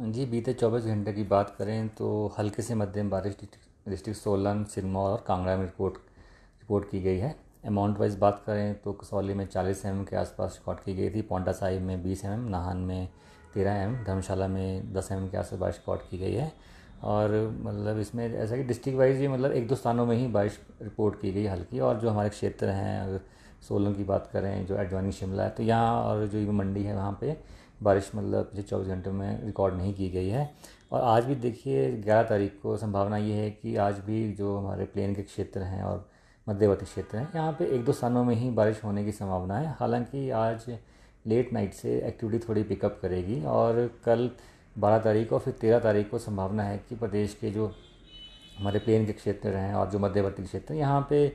जी बीते 24 घंटे की बात करें तो हल्के से मध्यम बारिश डिस्ट्रिक्ट सोलन सिरमौर और कांगड़ा में रिपोर्ट रिपोर्ट की गई है अमाउंट वाइज बात करें तो कसौली में 40 एम के आसपास रिकॉर्ड की गई थी पौंटा साहिब में 20 एम नाहन में 13 एम धर्मशाला में 10 एम के आसपास बारिश रिकॉर्ड की गई है और मतलब इसमें ऐसा कि डिस्ट्रिक्ट वाइज भी मतलब एक दो स्थानों में ही बारिश रिपोर्ट की गई हल्की और जो हमारे क्षेत्र हैं सोलन की बात करें जो एडवानी शिमला है तो यहाँ और जो मंडी है वहाँ पे बारिश मतलब पिछले चौबीस घंटे में रिकॉर्ड नहीं की गई है और आज भी देखिए ग्यारह तारीख को संभावना ये है कि आज भी जो हमारे प्लेन के क्षेत्र हैं और मध्यवर्ती क्षेत्र हैं यहाँ पे एक दो स्थानों में ही बारिश होने की संभावना है हालांकि आज लेट नाइट से एक्टिविटी थोड़ी पिकअप करेगी और कल बारह तारीख और फिर तेरह तारीख को संभावना है कि प्रदेश के जो हमारे प्लेन के क्षेत्र हैं और जो मध्यवर्ती क्षेत्र हैं यहाँ पर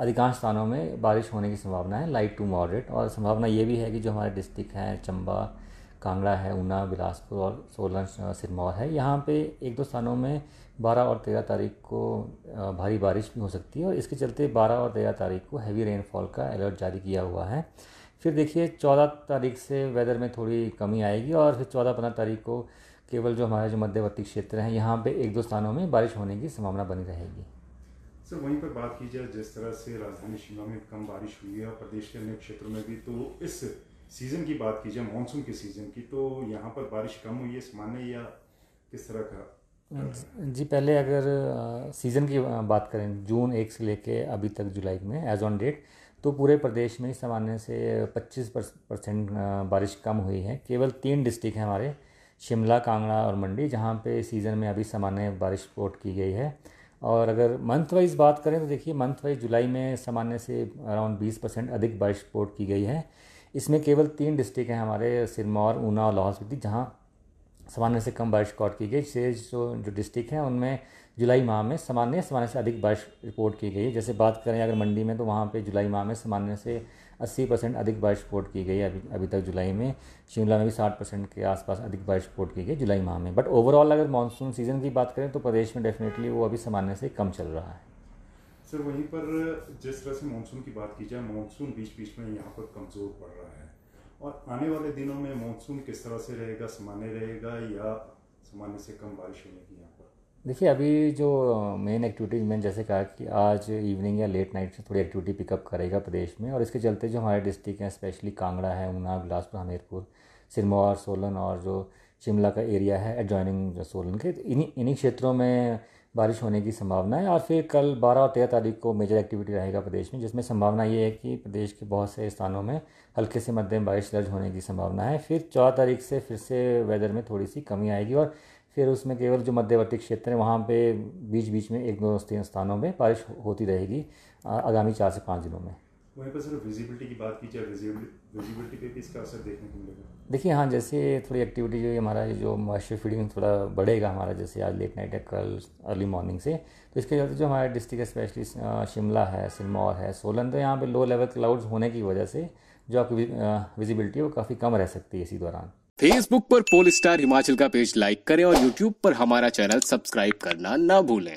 अधिकांश स्थानों में बारिश होने की संभावना है लाइट टू मॉडरेट और संभावना ये भी है कि जो हमारे डिस्ट्रिक्ट हैं चंबा कांगड़ा है ऊना बिलासपुर और सोलन सिरमौर है यहाँ पे एक दो स्थानों में 12 और 13 तारीख को भारी बारिश भी हो सकती है और इसके चलते 12 और 13 तारीख को हैवी रेनफॉल का अलर्ट जारी किया हुआ है फिर देखिए 14 तारीख से वेदर में थोड़ी कमी आएगी और फिर चौदह पंद्रह तारीख को केवल जो हमारे जो मध्यवर्ती क्षेत्र हैं यहाँ पे एक दो स्थानों में बारिश होने की संभावना बनी रहेगी सर वहीं पर बात की जाए जिस तरह से राजधानी शिमला में कम बारिश हुई है और प्रदेश के अन्य क्षेत्रों में भी तो इस सीज़न की बात की जाए मानसून के सीज़न की तो यहाँ पर बारिश कम हुई है सामान्य या किस तरह का जी पहले अगर सीज़न की बात करें जून एक से लेके अभी तक जुलाई में एज ऑन डेट तो पूरे प्रदेश में सामान्य से 25 परसेंट बारिश कम हुई है केवल तीन डिस्ट्रिक्ट हैं हमारे शिमला कांगड़ा और मंडी जहाँ पे सीज़न में अभी सामान्य बारिश रिपोर्ट की गई है और अगर मंथ वाइज बात करें तो देखिए मंथ वाइज जुलाई में सामान्य से अराउंड 20 परसेंट अधिक बारिश रिपोर्ट की गई है इसमें केवल तीन डिस्ट्रिक्ट हैं हमारे सिरमौर ऊना और लाहौल स्पीति जहाँ सामान्य से कम बारिश रिकॉर्ड की गई शेष जो जो डिस्ट्रिक्ट हैं उनमें जुलाई माह में सामान्य सामान्य से अधिक बारिश रिपोर्ट की गई है जैसे बात करें अगर मंडी में तो वहाँ पे जुलाई माह में सामान्य से 80 परसेंट अधिक बारिश रिपोर्ट की गई है अभी अभी तक जुलाई में शिमला में भी 60 परसेंट के आसपास अधिक बारिश रिपोर्ट की गई जुलाई माह में बट ओवरऑल अगर मानसून सीजन की बात करें तो प्रदेश में डेफिनेटली वो अभी सामान्य से कम चल रहा है सर वहीं पर जिस तरह से मानसून की बात की जाए मानसून बीच बीच में यहाँ पर कमज़ोर पड़ रहा है और आने वाले दिनों में मानसून किस तरह से रहेगा सामान्य रहेगा या सामान्य से कम बारिश होने की यहाँ पर देखिए अभी जो मेन एक्टिविटीज मैंने जैसे कहा कि आज इवनिंग या लेट नाइट से थोड़ी एक्टिविटी पिकअप करेगा प्रदेश में और इसके चलते जो हमारे डिस्ट्रिक्ट हैं स्पेशली कांगड़ा है ऊना बिलासपुर हमीरपुर सिरमौर सोलन और जो शिमला का एरिया है एडजॉइनिंग सोलन के तो इन्हीं इन्हीं क्षेत्रों में बारिश होने की संभावना है और फिर कल बारह और तेरह तारीख को मेजर एक्टिविटी रहेगा प्रदेश में जिसमें संभावना ये है कि प्रदेश के बहुत से स्थानों में हल्के से मध्यम बारिश दर्ज होने की संभावना है फिर चौदह तारीख से फिर से वेदर में थोड़ी सी कमी आएगी और फिर उसमें केवल जो मध्यवर्ती क्षेत्र हैं वहाँ पे बीच बीच में एक दो तीन स्थानों में बारिश होती रहेगी आगामी चार से पाँच दिनों में वहीं पर सर विजिबिलिटी की बात की जाए विजिबिलिटी पे भी इसका असर देखने को मिलेगा देखिए हाँ जैसे थोड़ी एक्टिविटी जो हमारा जो मॉइस्चर फीडिंग थोड़ा बढ़ेगा हमारा जैसे आज लेट नाइट है कल अर्ली मॉर्निंग से तो इसके चलते जो हमारे डिस्ट्रिक्ट स्पेशली शिमला है सिरमौर है सोलन तो यहाँ पे लो लेवल क्लाउड्स होने की वजह से जो आपकी विजिबिलिटी है वो काफ़ी कम रह सकती है इसी दौरान फेसबुक पर पोल स्टार हिमाचल का पेज लाइक करें और यूट्यूब पर हमारा चैनल सब्सक्राइब करना ना भूलें